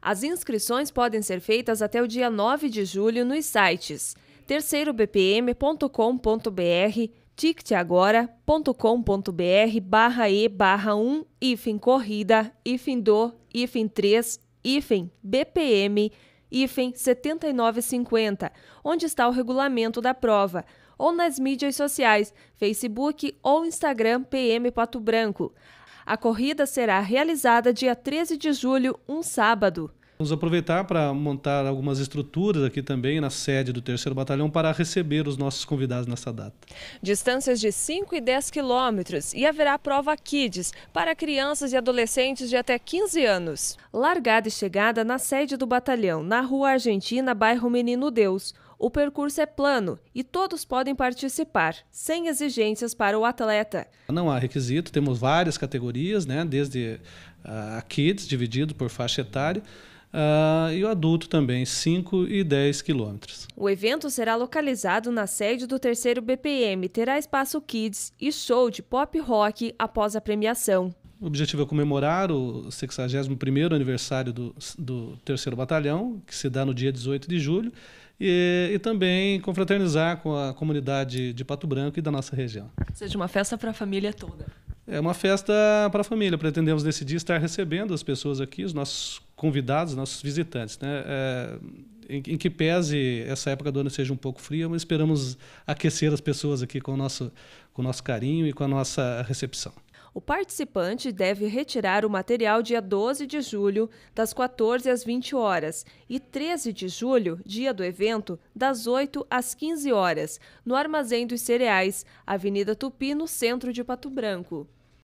As inscrições podem ser feitas até o dia 9 de julho nos sites terceirobpm.com.br, ticteagora.com.br barra e barra 1, hífen corrida, hífen do, hífen 3, hífen BPM, hífen 7950, onde está o regulamento da prova, ou nas mídias sociais, Facebook ou Instagram PM Pato Branco. A corrida será realizada dia 13 de julho, um sábado. Vamos aproveitar para montar algumas estruturas aqui também na sede do 3 Batalhão para receber os nossos convidados nessa data. Distâncias de 5 e 10 quilômetros e haverá prova Kids para crianças e adolescentes de até 15 anos. Largada e chegada na sede do batalhão, na Rua Argentina, bairro Menino Deus. O percurso é plano e todos podem participar, sem exigências para o atleta. Não há requisito, temos várias categorias, né? desde a ah, kids, dividido por faixa etária, Uh, e o adulto também, 5 e 10 quilômetros. O evento será localizado na sede do terceiro BPM, terá espaço Kids e show de pop rock após a premiação. O objetivo é comemorar o 61º aniversário do, do Terceiro Batalhão, que se dá no dia 18 de julho, e, e, também confraternizar com a comunidade de Pato Branco e da nossa região. seja, uma festa para a família toda. É uma festa para a família. Pretendemos nesse dia estar recebendo as pessoas aqui, os nossos convidados, os nossos visitantes. Né? É, em, em, que pese essa época do ano seja um pouco fria, mas esperamos aquecer as pessoas aqui com o nosso, com o nosso carinho e com a nossa recepção. O participante deve retirar o material dia 12 de julho, das 14 às 20 horas, e 13 de julho, dia do evento, das 8 às 15 horas, no Armazém dos Cereais, Avenida Tupi, no centro de Pato Branco.